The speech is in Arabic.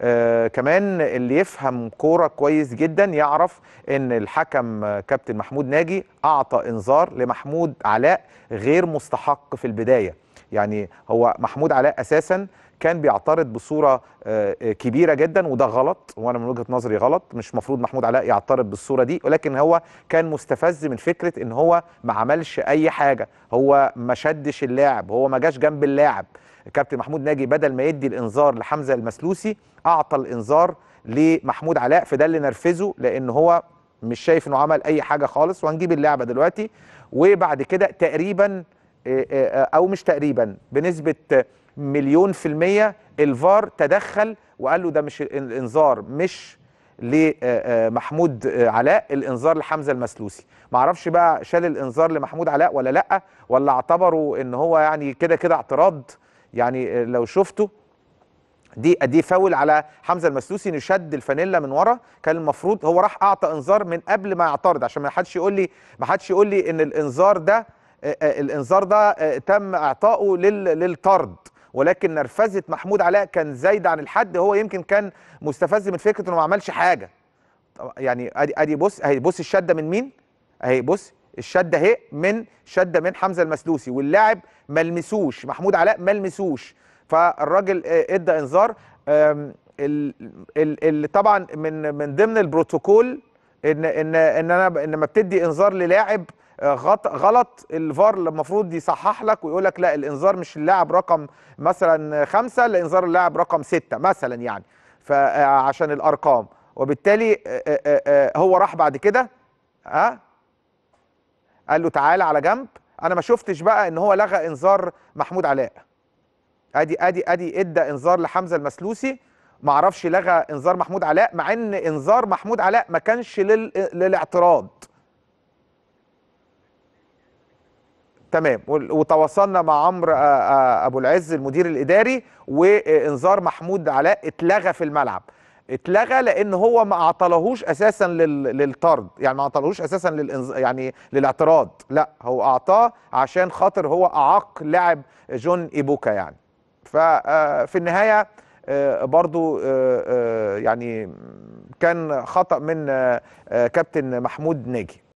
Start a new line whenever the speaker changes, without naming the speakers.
آه، كمان اللي يفهم كوره كويس جدا يعرف ان الحكم كابتن محمود ناجي اعطى انذار لمحمود علاء غير مستحق في البدايه يعني هو محمود علاء اساسا كان بيعترض بصوره آه، آه، كبيره جدا وده غلط وانا من وجهه نظري غلط مش مفروض محمود علاء يعترض بالصوره دي ولكن هو كان مستفز من فكره ان هو ما عملش اي حاجه هو ما شدش اللاعب هو ما جاش جنب اللاعب كابتن محمود ناجي بدل ما يدي الانذار لحمزه المسلوسي اعطى الانذار لمحمود علاء فده اللي نرفزه لان هو مش شايف انه عمل اي حاجه خالص وهنجيب اللعبه دلوقتي وبعد كده تقريبا إيه، إيه، او مش تقريبا بنسبه مليون في الميه الفار تدخل وقال له ده مش الانذار مش لمحمود علاء الانذار لحمزه المسلوسي معرفش بقى شال الانذار لمحمود علاء ولا لا ولا اعتبره ان هو يعني كده كده اعتراض يعني لو شفته دي دي فاول على حمزه المسلوسي انه شد الفانيلا من ورا كان المفروض هو راح اعطى انذار من قبل ما يعترض عشان ما حدش يقول لي ما حدش يقول لي ان الانذار ده آه، آه، الانذار ده آه، تم اعطائه للطرد ولكن نرفزه محمود علاء كان زايد عن الحد هو يمكن كان مستفز من فكره انه ما عملش حاجه يعني ادي ادي بص اهي بص الشده من مين اهي بص الشده اهي من شده من حمزه المسلوسي واللاعب ملمسوش محمود علاء ملمسوش فالراجل ادى انذار اللي طبعا من من ضمن البروتوكول ان ان ان انا لما بتدي انذار للاعب غلط الفار المفروض يصحح لك ويقول لك لا الانذار مش اللاعب رقم مثلا خمسة الانذار اللاعب رقم ستة مثلا يعني فعشان الارقام وبالتالي هو راح بعد كده ها قال له تعالى على جنب انا ما شفتش بقى ان هو لغى انذار محمود علاء ادي ادي ادي ادى انذار لحمزه المسلوسي ما اعرفش لغى انذار محمود علاء مع ان انذار محمود علاء ما كانش للاعتراض تمام وتواصلنا مع عمرو ابو العز المدير الاداري وانذار محمود علاء اتلغى في الملعب اتلغى لان هو ما اعطلهوش اساسا للطرد يعني ما اعطلهوش اساسا للإنز... يعني للاعتراض لا هو اعطاه عشان خاطر هو اعاق لاعب جون ايبوكا يعني ففي النهايه برضو يعني كان خطا من كابتن محمود ناجي